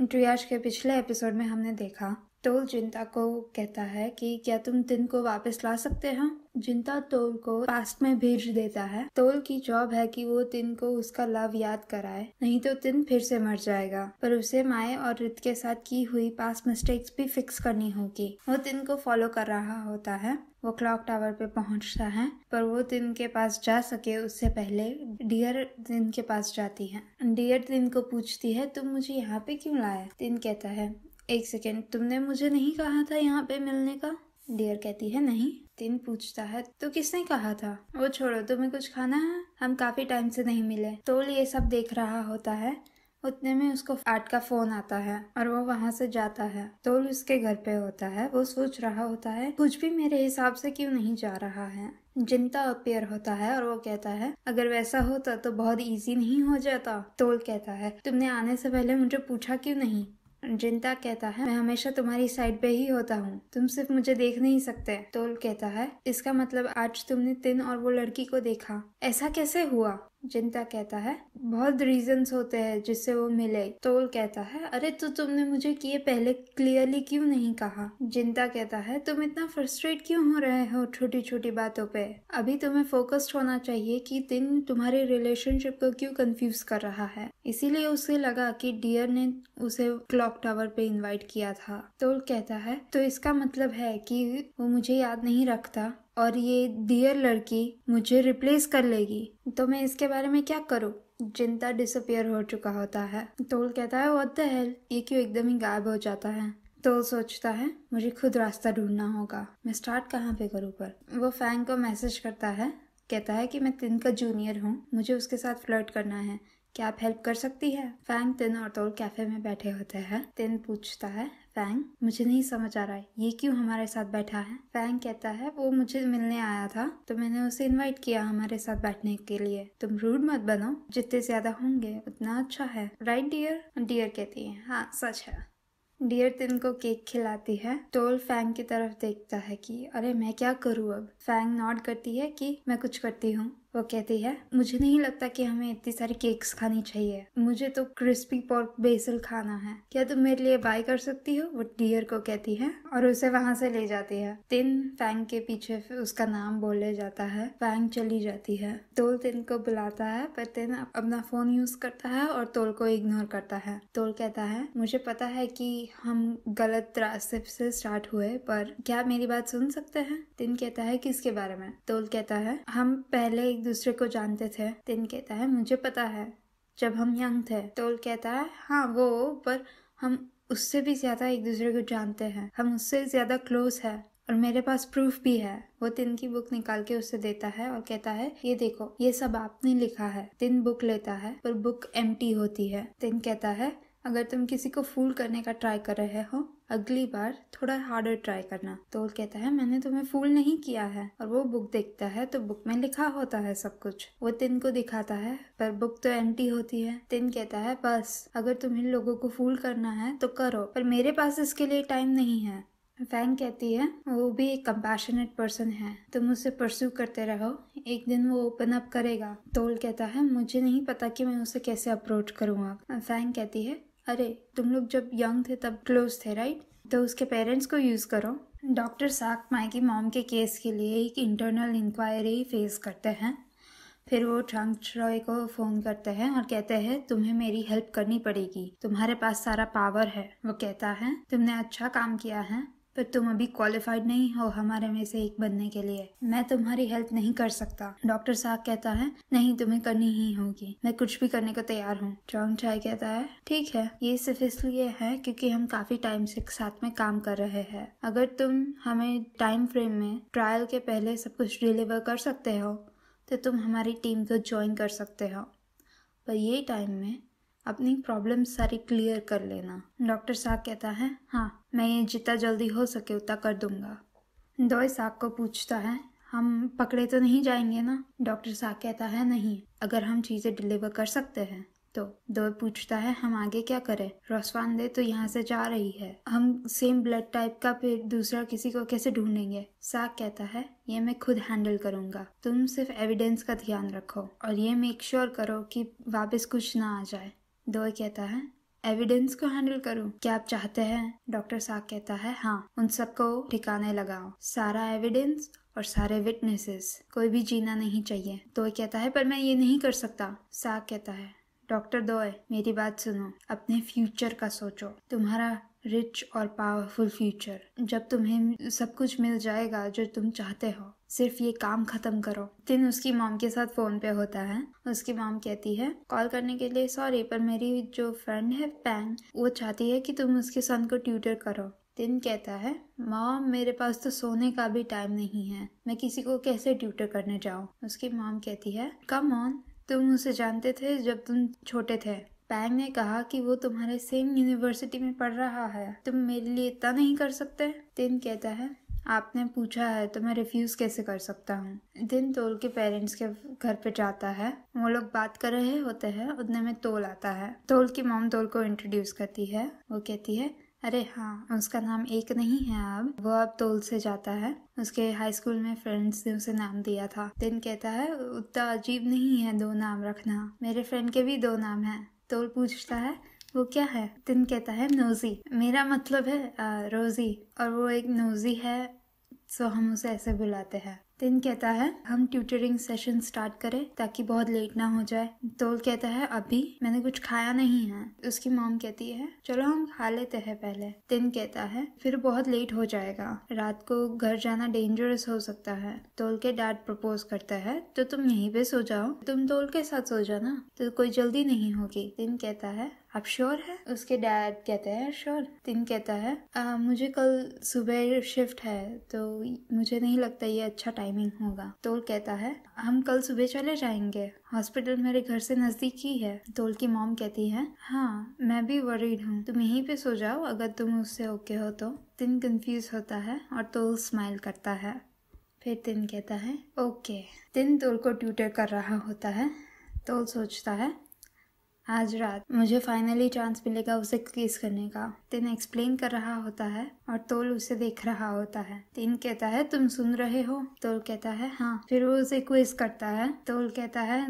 ट्रियाज के पिछले एपिसोड में हमने देखा टोल जिंता को कहता है कि क्या तुम दिन को वापस ला सकते हो जिंता टोल को पास्ट में भेज देता है टोल की जॉब है कि वो तिन को उसका लव याद कराए नहीं तो तिन फिर से मर जाएगा पर उसे माए और रित के साथ की हुई पास्ट मिस्टेक्स भी फिक्स करनी होगी वो तिन को फॉलो कर रहा होता है वो क्लॉक टावर पे पहुंचता है पर वो दिन के पास जा सके उससे पहले डियर दिन के पास जाती है डियर दिन को पूछती है तुम मुझे यहाँ पे क्यों लाए दिन कहता है एक सेकेंड तुमने मुझे नहीं कहा था यहाँ पे मिलने का डियर कहती है नहीं दिन पूछता है तो किसने कहा था वो छोड़ो तुम्हें कुछ खाना है हम काफी टाइम से नहीं मिले तोल ये सब देख रहा होता है उतने में उसको आर्ट का फोन आता है और वो वहाँ से जाता है तो उसके घर पे होता है वो सोच रहा होता है कुछ भी मेरे हिसाब से क्यों नहीं जा रहा है जिनता अपेयर होता है और वो कहता है अगर वैसा होता तो बहुत इजी नहीं हो जाता तोल कहता है तुमने आने से पहले मुझे पूछा क्यों नहीं जिनता कहता है मैं हमेशा तुम्हारी साइड पे ही होता हूँ तुम सिर्फ मुझे देख नहीं सकते तोल कहता है इसका मतलब आज तुमने तिन और वो लड़की को देखा ऐसा कैसे हुआ जिंता कहता है बहुत रीजंस होते हैं जिससे वो मिले तोल कहता है अरे तो तुमने मुझे किए पहले क्लियरली क्यों नहीं कहा जिंता कहता है तुम इतना फ्रस्ट्रेट क्यों हो रहे हो छोटी छोटी बातों पे अभी तुम्हें फोकस्ड होना चाहिए कि दिन तुम्हारे रिलेशनशिप को क्यों कंफ्यूज कर रहा है इसीलिए उसे लगा कि डियर ने उसे क्लॉक टावर पे इनवाइट किया था तोल कहता है तो इसका मतलब है कि वो मुझे याद नहीं रखता और ये डियर लड़की मुझे रिप्लेस कर लेगी तो मैं इसके बारे में क्या करूँ जिंदा डिसअपियर हो चुका होता है टोल कहता है व्हाट द हेल ये क्यों एकदम ही गायब हो जाता है टोल सोचता है मुझे खुद रास्ता ढूंढना होगा मैं स्टार्ट कहाँ पे करूँ पर वो फैंग को मैसेज करता है कहता है कि मैं तिन का जूनियर हूँ मुझे उसके साथ फ्लर्ट करना है क्या आप हेल्प कर सकती है फैंग तिन और तोल कैफे में बैठे होते हैं तिन पूछता है फैंग मुझे नहीं समझ आ रहा है ये क्यों हमारे साथ बैठा है फैंग कहता है वो मुझे मिलने आया था तो मैंने उसे इनवाइट किया हमारे साथ बैठने के लिए तुम रूड मत बनो जितने ज्यादा होंगे उतना अच्छा है राइट डियर डियर कहती है हाँ सच है डियर तिन को केक खिलाती है टोल तो फैंग की तरफ देखता है कि अरे मैं क्या करूँ अब फैंग नॉट करती है कि मैं कुछ करती हूँ वो कहती है मुझे नहीं लगता कि हमें इतनी सारी केक्स खानी चाहिए मुझे तो क्रिस्पी पॉर्क बेसल खाना है क्या तुम मेरे लिए बाय कर सकती हो वो डियर को कहती है और उसे वहां से ले जाती है तिन फैंग के पीछे उसका नाम बोले जाता है फैंग चली जाती है तोल तिन को बुलाता है पर तिन अपना फोन यूज करता है और तोल को इग्नोर करता है तोल कहता है मुझे पता है कि हम गलत रास्ते से स्टार्ट हुए पर क्या मेरी बात सुन सकते हैं तिन कहता है किसके बारे में तोल कहता है हम पहले एक दूसरे को जानते थे दिन कहता है मुझे पता है जब हम यंग थे टोल तो कहता है हाँ वो पर हम उससे भी ज़्यादा एक दूसरे को जानते हैं हम उससे ज़्यादा क्लोज है और मेरे पास प्रूफ भी है वो दिन की बुक निकाल के उसे देता है और कहता है ये देखो ये सब आपने लिखा है दिन बुक लेता है पर बुक एम्प्टी होती है दिन कहता है अगर तुम किसी को फूल करने का ट्राई कर रहे हो अगली बार थोड़ा हार्डर ट्राई करना तो कहता है मैंने तुम्हें फूल नहीं किया है और वो बुक देखता है तो बुक में लिखा होता है सब कुछ वो तिन को दिखाता है पर बुक तो एंटी होती है तिन कहता है बस अगर तुम इन लोगों को फूल करना है तो करो पर मेरे पास इसके लिए टाइम नहीं है फैन कहती है वो भी एक कंपैशनेट पर्सन है तुम उसे परस्यू करते रहो एक दिन वो ओपन अप करेगा तोल कहता है मुझे नहीं पता कि मैं उसे कैसे अप्रोच करूँगा फैन कहती है अरे तुम लोग जब यंग थे तब क्लोज थे राइट तो उसके पेरेंट्स को यूज़ करो डॉक्टर साक माई की मॉम के केस के लिए एक इंटरनल इंक्वायरी फेस करते हैं फिर वो ट्रंक ट्रॉय को फ़ोन करते हैं और कहते हैं तुम्हें मेरी हेल्प करनी पड़ेगी तुम्हारे पास सारा पावर है वो कहता है तुमने अच्छा काम किया है पर तुम अभी क्वालिफाइड नहीं हो हमारे में से एक बनने के लिए मैं तुम्हारी हेल्प नहीं कर सकता डॉक्टर साहब कहता है नहीं तुम्हें करनी ही होगी मैं कुछ भी करने को तैयार हूँ चौंग चाय कहता है ठीक है ये सिर्फ इसलिए है क्योंकि हम काफी टाइम से साथ में काम कर रहे हैं अगर तुम हमें टाइम फ्रेम में ट्रायल के पहले सब कुछ डिलीवर कर सकते हो तो तुम हमारी टीम को ज्वाइन कर सकते हो पर ये टाइम में अपनी प्रॉब्लम सारी क्लियर कर लेना डॉक्टर साहब कहता है हाँ मैं ये जितना जल्दी हो सके उतना कर दूंगा दोए साहब को पूछता है हम पकड़े तो नहीं जाएंगे ना डॉक्टर साहब कहता है नहीं अगर हम चीज़ें डिलीवर कर सकते हैं तो दो पूछता है हम आगे क्या करें रोसवान दे तो यहाँ से जा रही है हम सेम ब्लड टाइप का फिर दूसरा किसी को कैसे ढूंढेंगे साग कहता है ये मैं खुद हैंडल करूँगा तुम सिर्फ एविडेंस का ध्यान रखो और ये मेक श्योर sure करो कि वापस कुछ ना आ जाए दोए कहता है एविडेंस को हैंडल करूं क्या आप चाहते हैं डॉक्टर साग कहता है हाँ उन सबको ठिकाने लगाओ सारा एविडेंस और सारे विटनेसेस कोई भी जीना नहीं चाहिए तो कहता है पर मैं ये नहीं कर सकता साग कहता है डॉक्टर दोए मेरी बात सुनो अपने फ्यूचर का सोचो तुम्हारा रिच और पावरफुल फ्यूचर जब तुम्हें सब कुछ मिल जाएगा जो तुम चाहते हो सिर्फ ये काम खत्म करो दिन उसकी मॉम के साथ फोन पे होता है उसकी मॉम कहती है कॉल करने के लिए सॉरी पर मेरी जो फ्रेंड है पैंग वो चाहती है कि तुम उसके सन को ट्यूटर करो दिन कहता है मॉम मेरे पास तो सोने का भी टाइम नहीं है मैं किसी को कैसे ट्यूटर करने जाऊँ उसकी मॉम कहती है कम ऑन तुम उसे जानते थे जब तुम छोटे थे पैंग ने कहा कि वो तुम्हारे सेम यूनिवर्सिटी में पढ़ रहा है तुम मेरे लिए इतना नहीं कर सकते दिन कहता है आपने पूछा है तो मैं रिफ्यूज़ कैसे कर सकता हूँ दिन तोल के पेरेंट्स के घर पे जाता है वो लोग बात कर रहे होते हैं उतने में तोल आता है तोल की मोम तोल को इंट्रोड्यूस करती है वो कहती है अरे हाँ उसका नाम एक नहीं है अब वो अब तोल से जाता है उसके हाई स्कूल में फ्रेंड्स ने उसे नाम दिया था दिन कहता है उतना अजीब नहीं है दो नाम रखना मेरे फ्रेंड के भी दो नाम है तोल पूछता है वो क्या है तिन कहता है नोजी मेरा मतलब है आ, रोजी और वो एक नोजी है सो हम उसे ऐसे बुलाते हैं तिन कहता है हम ट्यूटरिंग सेशन स्टार्ट करें ताकि बहुत लेट ना हो जाए तोल कहता है अभी मैंने कुछ खाया नहीं है उसकी मॉम कहती है चलो हम खा लेते हैं पहले तिन कहता है फिर बहुत लेट हो जाएगा रात को घर जाना डेंजरस हो सकता है तोल के डैड प्रपोज करता है तो तुम यहीं पे सो जाओ तुम तोल के साथ सो जाना तो कोई जल्दी नहीं होगी तिन कहता है आप श्योर है उसके डैड कहते हैं श्योर तिन कहता है आ, मुझे कल सुबह शिफ्ट है तो मुझे नहीं लगता ये अच्छा टाइमिंग होगा तोल कहता है हम कल सुबह चले जाएंगे हॉस्पिटल मेरे घर से नजदीक ही है तोल की मॉम कहती है हाँ मैं भी वरीड हूँ तुम यहीं पे सो जाओ अगर तुम उससे ओके हो तो तिन कंफ्यूज होता है और तोल स्माइल करता है फिर तिन कहता है ओके तिन तोल को ट्यूटर कर रहा होता है तोल सोचता है आज रात मुझे फाइनली चांस मिलेगा उसे किस करने का तिन एक्सप्लेन कर रहा होता है और तोल उसे देख रहा होता है तिन कहता है तुम सुन रहे हो तोल कहता है हाँ फिर वो उसे क्विज करता है तोल कहता है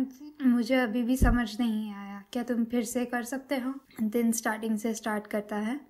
मुझे अभी भी समझ नहीं आया क्या तुम फिर से कर सकते हो दिन स्टार्टिंग से स्टार्ट करता है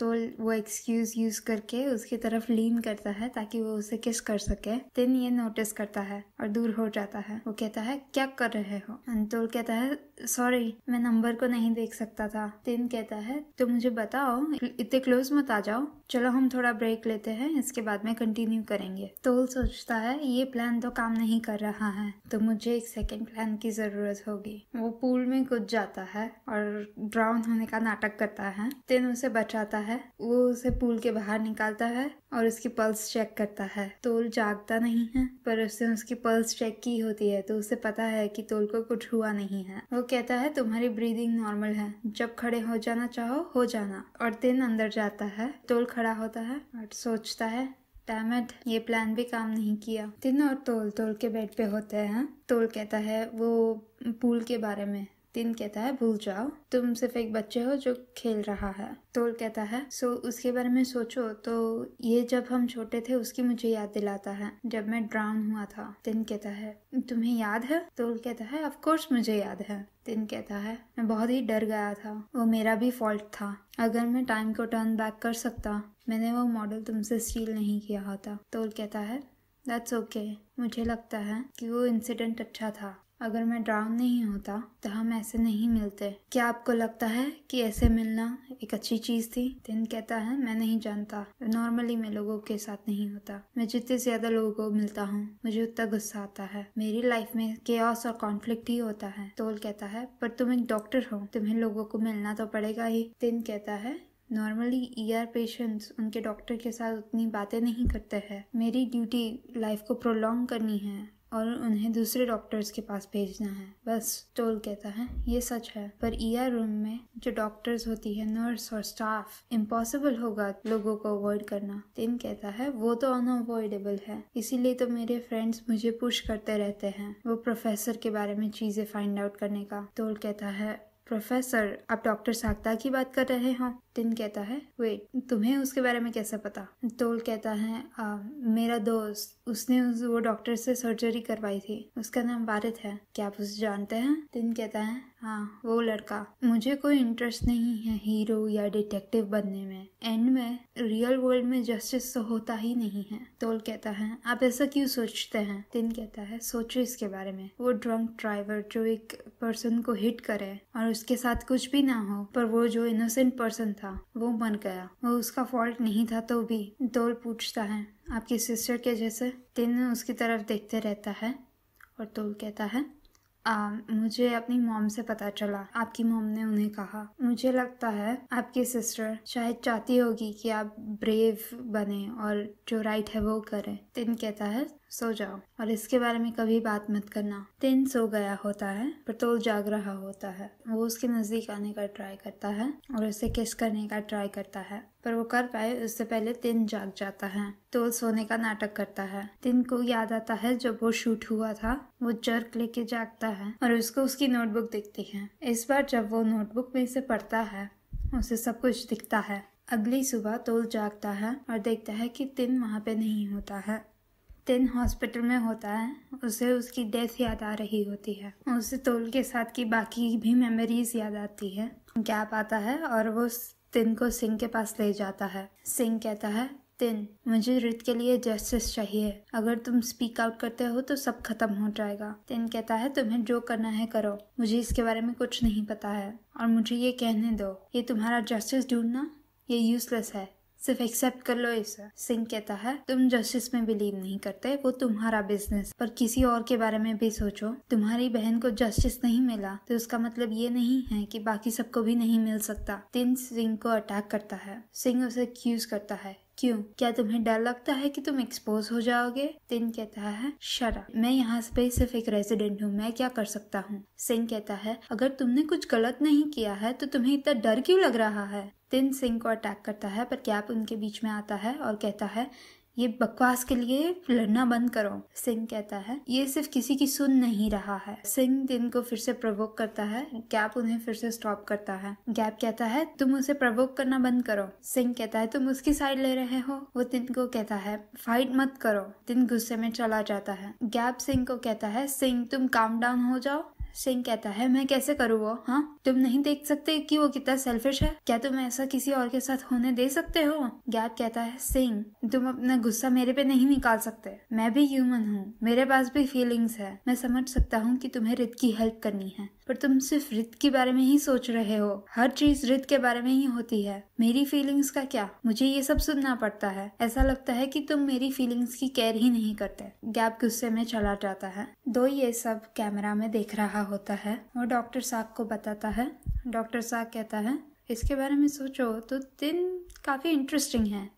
तो वो एक्सक्यूज यूज करके उसकी तरफ लीन करता है ताकि वो उसे किस कर सके दिन ये नोटिस करता है और दूर हो जाता है वो कहता है क्या कर रहे हो तोल कहता है सॉरी मैं नंबर को नहीं देख सकता था तीन कहता है तो मुझे बताओ इतने क्लोज मत आ जाओ चलो हम थोड़ा ब्रेक लेते हैं इसके बाद में कंटिन्यू करेंगे तोल सोचता है ये प्लान तो काम नहीं कर रहा है तो मुझे एक सेकेंड प्लान की जरूरत होगी वो पूल में कूद जाता है और ड्राउन होने का नाटक करता है तीन उसे बचाता है वो उसे पूल के बाहर निकालता है और उसकी पल्स चेक करता है तोल जागता नहीं है पर उसने उसकी पल्स चेक की होती है तो उसे पता है कि तोल को कुछ हुआ नहीं है वो कहता है तुम्हारी ब्रीदिंग नॉर्मल है जब खड़े हो जाना चाहो हो जाना और दिन अंदर जाता है तोल खड़ा होता है और सोचता है डैमेट ये प्लान भी काम नहीं किया दिन और तोल तोल के बेड पे होते हैं तोल कहता है वो पूल के बारे में तीन कहता है भूल जाओ तुम सिर्फ एक बच्चे हो जो खेल रहा है तोल कहता है सो उसके बारे में सोचो तो ये जब हम छोटे थे उसकी मुझे याद दिलाता है जब मैं ड्राउन हुआ था तीन कहता है तुम्हें याद है तोल कहता है ऑफकोर्स मुझे याद है तीन कहता है मैं बहुत ही डर गया था वो मेरा भी फॉल्ट था अगर मैं टाइम को टर्न बैक कर सकता मैंने वो मॉडल तुमसे स्टील नहीं किया होता तोल कहता है दैट्स ओके okay. मुझे लगता है कि वो इंसिडेंट अच्छा था अगर मैं ड्राउन नहीं होता तो हम ऐसे नहीं मिलते क्या आपको लगता है कि ऐसे मिलना एक अच्छी चीज थी दिन कहता है मैं नहीं जानता नॉर्मली मैं लोगों के साथ नहीं होता मैं जितने ज्यादा लोगों को मिलता हूँ मुझे उतना गुस्सा आता है मेरी लाइफ में के और कॉन्फ्लिक्ट ही होता है तोल कहता है पर तुम एक डॉक्टर हो तुम्हें लोगों को मिलना तो पड़ेगा ही दिन कहता है नॉर्मली ई आर पेशेंट्स उनके डॉक्टर के साथ उतनी बातें नहीं करते हैं मेरी ड्यूटी लाइफ को प्रोलॉन्ग करनी है और उन्हें दूसरे डॉक्टर्स के पास भेजना है बस टोल कहता है ये सच है पर ईआर e रूम में जो डॉक्टर्स होती है नर्स और स्टाफ इम्पॉसिबल होगा लोगों को अवॉइड करना टिम कहता है वो तो अनअवॉइडेबल है इसीलिए तो मेरे फ्रेंड्स मुझे पुश करते रहते हैं वो प्रोफेसर के बारे में चीजें फाइंड आउट करने का टोल कहता है प्रोफेसर आप डॉक्टर साक्ता की बात कर रहे हो टिन कहता है वेट तुम्हें उसके बारे में कैसे पता टोल कहता है आ, मेरा दोस्त उसने उस वो डॉक्टर से सर्जरी करवाई थी उसका नाम वारिद है क्या आप उसे जानते हैं टिन कहता है हाँ वो लड़का मुझे कोई इंटरेस्ट नहीं है हीरो या डिटेक्टिव बनने में एंड में रियल वर्ल्ड में जस्टिस तो होता ही नहीं है टोल कहता है आप ऐसा क्यों सोचते हैं टिन कहता है सोचो इसके बारे में वो ड्रंक ड्राइवर जो एक पर्सन को हिट करे और उसके साथ कुछ भी ना हो पर वो जो इनोसेंट पर्सन था था वो मन गया वो उसका फॉल्ट नहीं था तो भी दोल पूछता है आपकी सिस्टर के जैसे दिन उसकी तरफ देखते रहता है और दोल कहता है आ, मुझे अपनी मॉम से पता चला आपकी मॉम ने उन्हें कहा मुझे लगता है आपकी सिस्टर शायद चाहती होगी कि आप ब्रेव बने और जो राइट है वो करें दिन कहता है सो जाओ और इसके बारे में कभी बात मत करना तिन सो गया होता है पटोल जाग रहा होता है वो उसके नज़दीक आने का ट्राई करता है और उसे किस करने का ट्राई करता है पर वो कर पाए उससे पहले तिन जाग जाता है तो सोने का नाटक करता है तिन को याद आता है जब वो शूट हुआ था वो जर्क लेके जागता है और उसको उसकी नोटबुक दिखती है इस बार जब वो नोटबुक में से पढ़ता है उसे सब कुछ दिखता है अगली सुबह तोल जागता है और देखता है कि तिन वहाँ पे नहीं होता है दिन हॉस्पिटल में होता है उसे उसकी डेथ याद आ रही होती है उसे तोल के साथ की बाकी भी मेमोरीज याद आती है गैप आता है और वो तिन को सिंह के पास ले जाता है सिंह कहता है तिन मुझे रित के लिए जस्टिस चाहिए अगर तुम स्पीक आउट करते हो तो सब खत्म हो जाएगा तिन कहता है तुम्हें जो करना है करो मुझे इसके बारे में कुछ नहीं पता है और मुझे ये कहने दो ये तुम्हारा जस्टिस ढूंढना ये यूजलेस है सिर्फ एक्सेप्ट कर लो इसे सिंह कहता है तुम जस्टिस में बिलीव नहीं करते वो तुम्हारा बिजनेस पर किसी और के बारे में भी सोचो तुम्हारी बहन को जस्टिस नहीं मिला तो उसका मतलब ये नहीं है कि बाकी सबको भी नहीं मिल सकता तीन सिंह को अटैक करता है सिंह उसे एक्यूज करता है क्यों क्या तुम्हें डर लगता है कि तुम एक्सपोज हो जाओगे तिन कहता है शरा मैं यहाँ पे सिर्फ एक रेजिडेंट हूँ मैं क्या कर सकता हूँ सिंह कहता है अगर तुमने कुछ गलत नहीं किया है तो तुम्हें इतना डर क्यों लग रहा है तिन सिंह को अटैक करता है पर कैप उनके बीच में आता है और कहता है ये बकवास के लिए लड़ना बंद करो सिंह कहता है ये सिर्फ किसी की सुन नहीं रहा है सिंह दिन को फिर से प्रवोक करता है गैप उन्हें फिर से स्टॉप करता है गैप कहता है तुम उसे प्रवोक करना बंद करो सिंह कहता है तुम उसकी साइड ले रहे हो वो दिन को कहता है फाइट मत करो दिन गुस्से में चला जाता है गैप सिंह को कहता है सिंह तुम काम डाउन हो जाओ सिंह कहता है मैं कैसे करूँ वो हाँ तुम नहीं देख सकते कि वो कितना सेल्फिश है क्या तुम ऐसा किसी और के साथ होने दे सकते हो गैप कहता है सिंह तुम अपना गुस्सा मेरे पे नहीं निकाल सकते मैं भी ह्यूमन हूँ मेरे पास भी फीलिंग्स है मैं समझ सकता हूँ कि तुम्हें रित की हेल्प करनी है पर तुम सिर्फ रित के बारे में ही सोच रहे हो हर चीज रित के बारे में ही होती है मेरी फीलिंग्स का क्या मुझे ये सब सुनना पड़ता है ऐसा लगता है कि तुम मेरी फीलिंग्स की केयर ही नहीं करते गैप गुस्से में चला जाता है दो ये सब कैमरा में देख रहा होता है वो डॉक्टर साहब को बताता है डॉक्टर साहब कहता है इसके बारे में सोचो तो दिन काफ़ी इंटरेस्टिंग है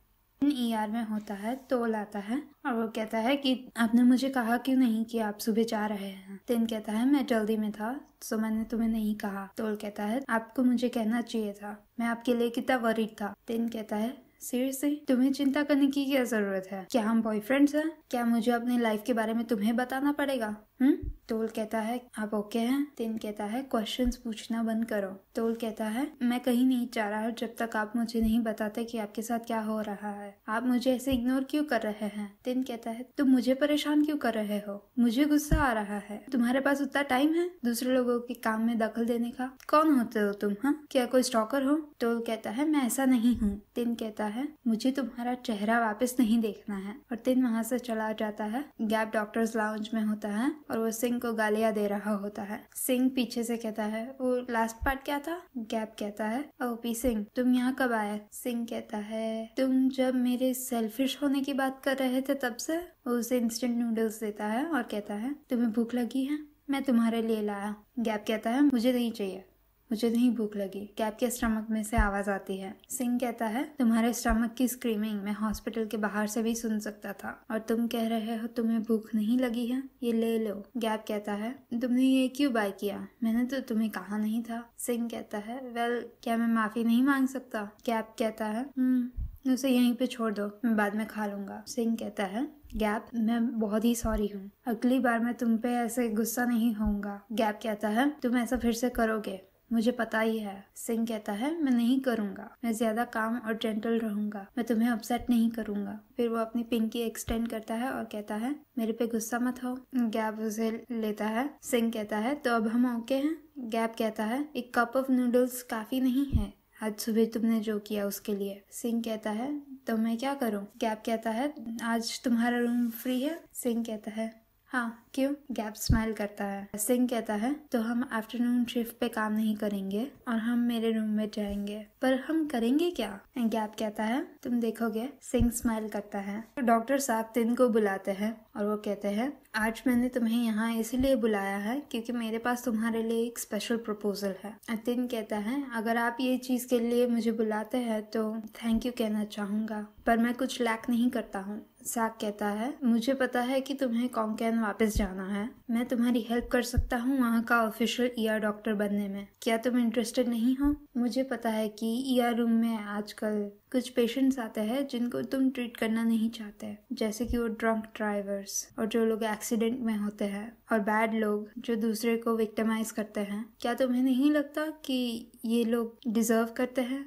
ई आर e में होता है तो लाता है और वो कहता है कि आपने मुझे कहा क्यों नहीं कि आप सुबह जा रहे हैं तिन कहता है मैं जल्दी में था सो तो मैंने तुम्हें नहीं कहा तोल कहता है आपको मुझे कहना चाहिए था मैं आपके लिए कितना वरीड था तिन कहता है सीरियसली तुम्हें चिंता करने की क्या जरूरत है क्या हम बॉयफ्रेंड्स हैं क्या मुझे अपनी लाइफ के बारे में तुम्हें बताना पड़ेगा हम्म टोल कहता है आप ओके हैं तिन कहता है क्वेश्चंस पूछना बंद करो टोल कहता है मैं कहीं नहीं जा रहा जब तक आप मुझे नहीं बताते कि आपके साथ क्या हो रहा है आप मुझे ऐसे इग्नोर क्यों कर रहे हैं तिन कहता है तुम मुझे परेशान क्यों कर रहे हो मुझे गुस्सा आ रहा है तुम्हारे पास उतना टाइम है दूसरे लोगों के काम में दखल देने का कौन होते हो तुम हाँ क्या कोई स्टॉकर हो टोल कहता है मैं ऐसा नहीं हूँ तिन कहता है मुझे तुम्हारा चेहरा वापस नहीं देखना है और दिन वहां से चला जाता है गैप डॉक्टर्स लाउंज में होता है और वो सिंह को गालियां दे रहा होता है सिंह पीछे से कहता है वो लास्ट पार्ट क्या था गैप कहता है ओपी सिंह तुम यहाँ कब आए सिंह कहता है तुम जब मेरे सेल्फिश होने की बात कर रहे थे तब से वो उसे इंस्टेंट नूडल्स देता है और कहता है तुम्हें भूख लगी है मैं तुम्हारे लिए लाया गैप कहता है मुझे नहीं चाहिए मुझे नहीं भूख लगी कैब के स्टमक में से आवाज आती है सिंह कहता है तुम्हारे स्टमक की स्क्रीमिंग मैं हॉस्पिटल के बाहर से भी सुन सकता था और तुम कह रहे हो तुम्हें भूख नहीं लगी है ये ले लो गैप कहता है तुमने ये क्यों बाय किया मैंने तो तुम्हें कहा नहीं था सिंह कहता है वेल क्या मैं माफी नहीं मांग सकता गैप कहता है हम्म, उसे यहीं पे छोड़ दो मैं बाद में खा लूंगा सिंह कहता है गैप मैं बहुत ही सॉरी हूँ अगली बार मैं तुम पे ऐसे गुस्सा नहीं होऊंगा गैप कहता है तुम ऐसा फिर से करोगे मुझे पता ही है सिंह कहता है मैं नहीं करूंगा मैं ज्यादा काम और जेंटल रहूंगा मैं तुम्हें अपसेट नहीं करूंगा फिर वो अपनी पिंकी एक्सटेंड करता है और कहता है मेरे पे गुस्सा मत हो गैप उसे लेता है सिंह कहता है तो अब हम ओके हैं गैप कहता है एक कप ऑफ नूडल्स काफी नहीं है आज सुबह तुमने जो किया उसके लिए सिंह कहता है तो मैं क्या करूं गैप कहता है आज तुम्हारा रूम फ्री है सिंह कहता है हाँ क्यों गैप स्माइल करता है सिंह कहता है तो हम आफ्टरनून शिफ्ट पे काम नहीं करेंगे और हम मेरे रूम में जाएंगे पर हम करेंगे क्या गैप कहता है तुम देखोगे सिंह स्माइल करता है तो डॉक्टर साहब तिन को बुलाते हैं और वो कहते हैं आज मैंने तुम्हें यहाँ इसलिए बुलाया है क्योंकि मेरे पास तुम्हारे लिए एक स्पेशल प्रपोजल है अतिन कहता है अगर आप ये चीज के लिए मुझे बुलाते हैं तो थैंक यू कहना चाहूंगा पर मैं कुछ लैक नहीं करता हूँ सैक कहता है मुझे पता है कि तुम्हें कॉन्कैन वापस जाना है मैं तुम्हारी हेल्प कर सकता हूँ वहाँ का ऑफिशियल ईआर डॉक्टर बनने में क्या तुम इंटरेस्टेड नहीं हो मुझे पता है कि ईआर e रूम में आजकल कुछ पेशेंट्स आते हैं जिनको तुम ट्रीट करना नहीं चाहते जैसे कि वो ड्रंक ड्राइवर्स और जो लोग एक्सीडेंट में होते हैं और बैड लोग जो दूसरे को विक्टिमाइज करते हैं क्या तुम्हें नहीं लगता कि ये लोग डिजर्व करते हैं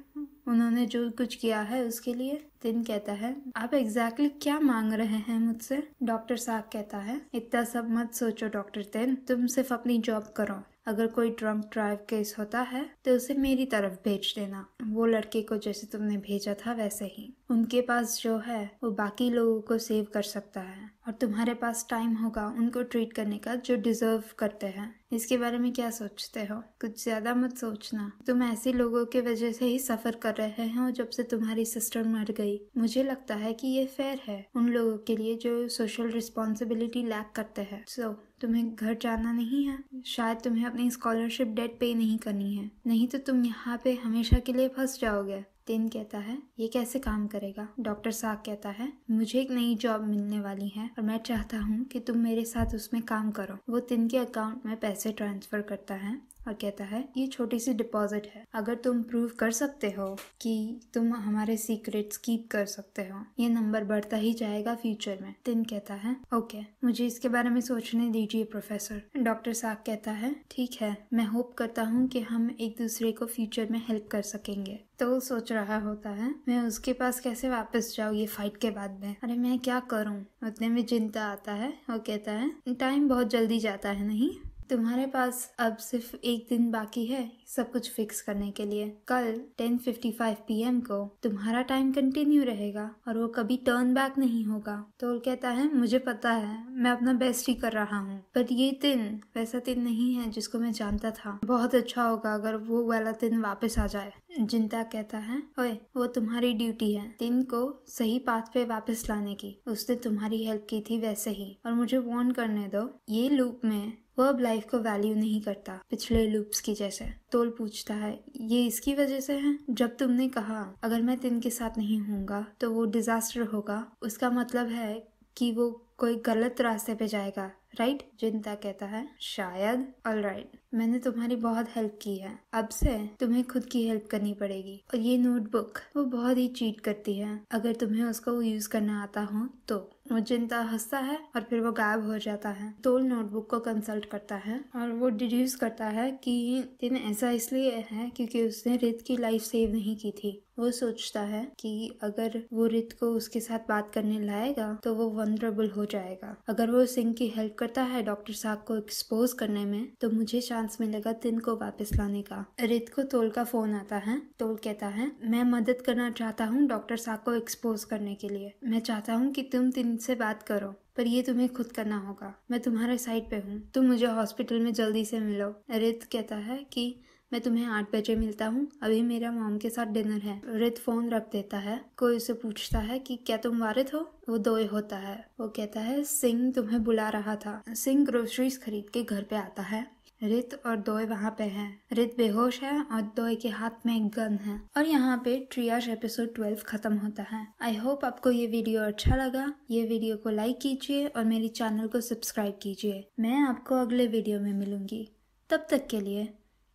उन्होंने जो कुछ किया है उसके लिए दिन कहता है आप एग्जैक्टली क्या मांग रहे हैं मुझसे डॉक्टर साहब कहता है इतना सब मत सोचो डॉक्टर तिन तुम सिर्फ अपनी जॉब करो अगर कोई ड्रंक ड्राइव केस होता है तो उसे मेरी तरफ भेज देना वो लड़के को जैसे तुमने भेजा था वैसे ही उनके पास जो है वो बाकी लोगों को सेव कर सकता है और तुम्हारे पास टाइम होगा उनको ट्रीट करने का जो डिजर्व करते हैं इसके बारे में क्या सोचते हो कुछ ज्यादा मत सोचना तुम ऐसे लोगों के वजह से ही सफर कर रहे हो जब से तुम्हारी सिस्टर मर गई मुझे लगता है कि ये फेयर है उन लोगों के लिए जो सोशल रिस्पॉन्सिबिलिटी लैक करते हैं सो so, तुम्हें घर जाना नहीं है शायद तुम्हें अपनी स्कॉलरशिप डेट पे नहीं करनी है नहीं तो तुम यहाँ पे हमेशा के लिए फंस जाओगे तिन कहता है ये कैसे काम करेगा डॉक्टर साग कहता है मुझे एक नई जॉब मिलने वाली है और मैं चाहता हूँ कि तुम मेरे साथ उसमें काम करो वो तिन के अकाउंट में पैसे ट्रांसफर करता है और कहता है ये छोटी सी डिपॉजिट है अगर तुम प्रूव कर सकते हो कि तुम हमारे सीक्रेट्स कीप कर सकते हो ये नंबर बढ़ता ही जाएगा फ्यूचर में तिन कहता है ओके okay, मुझे इसके बारे में सोचने दीजिए प्रोफेसर डॉक्टर साहब कहता है ठीक है मैं होप करता हूँ कि हम एक दूसरे को फ्यूचर में हेल्प कर सकेंगे तो सोच रहा होता है मैं उसके पास कैसे वापस जाऊँ ये फाइट के बाद में अरे मैं क्या करूँ उतने में चिंता आता है और कहता है टाइम बहुत जल्दी जाता है नहीं तुम्हारे पास अब सिर्फ एक दिन बाकी है सब कुछ फिक्स करने के लिए कल 10:55 पीएम को तुम्हारा टाइम कंटिन्यू रहेगा और वो कभी टर्न बैक नहीं होगा तो कहता है मुझे पता है मैं अपना बेस्ट ही कर रहा हूँ बट ये दिन वैसा दिन नहीं है जिसको मैं जानता था बहुत अच्छा होगा अगर वो वाला दिन वापस आ जाए जिंता कहता है ओए वो तुम्हारी ड्यूटी है दिन को सही पाथ पे वापस लाने की उसने तुम्हारी हेल्प की थी वैसे ही और मुझे वॉर्न करने दो ये लूप में वह अब लाइफ को वैल्यू नहीं करता पिछले लूप्स की जैसे तोल पूछता है ये इसकी वजह से है जब तुमने कहा अगर मैं तिन के साथ नहीं होऊंगा तो वो डिजास्टर होगा उसका मतलब है कि वो कोई गलत रास्ते पे जाएगा राइट जिंता कहता है शायद ऑल राइट मैंने तुम्हारी बहुत हेल्प की है अब से तुम्हें खुद की हेल्प करनी पड़ेगी और ये नोटबुक वो बहुत ही चीट करती है अगर तुम्हें उसको यूज करना आता हो तो मुजिंदा हंसता है और फिर वो गायब हो जाता है टोल नोटबुक को कंसल्ट करता है और वो डिड्यूस करता है कि दिन ऐसा इसलिए है क्योंकि उसने रित की लाइफ सेव नहीं की थी वो सोचता है कि अगर वो रित को उसके साथ बात करने लाएगा तो वो वनरेबल हो जाएगा अगर वो सिंह की हेल्प करता है डॉक्टर साहब को एक्सपोज करने में तो मुझे शायद चांस मिलेगा तिन को वापस लाने का रित को तोल का फोन आता है तोल कहता है मैं मदद करना चाहता हूँ डॉक्टर साहब को एक्सपोज करने के लिए मैं चाहता हूँ कि तुम तिन से बात करो पर ये तुम्हें खुद करना होगा मैं तुम्हारे साइड पे हूँ तुम मुझे हॉस्पिटल में जल्दी से मिलो रित कहता है कि मैं तुम्हें आठ बजे मिलता हूँ अभी मेरा मॉम के साथ डिनर है रित फोन रख देता है कोई उसे पूछता है कि क्या तुम वारिद हो वो दोए होता है वो कहता है सिंह तुम्हें बुला रहा था सिंह ग्रोसरीज खरीद के घर पे आता है रित और दोए वहाँ पे हैं रित बेहोश है और दोए के हाथ में एक गन है और यहाँ पे ट्रियाज एपिसोड ट्वेल्व खत्म होता है आई होप आपको ये वीडियो अच्छा लगा ये वीडियो को लाइक कीजिए और मेरे चैनल को सब्सक्राइब कीजिए मैं आपको अगले वीडियो में मिलूंगी तब तक के लिए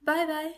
बाय बाय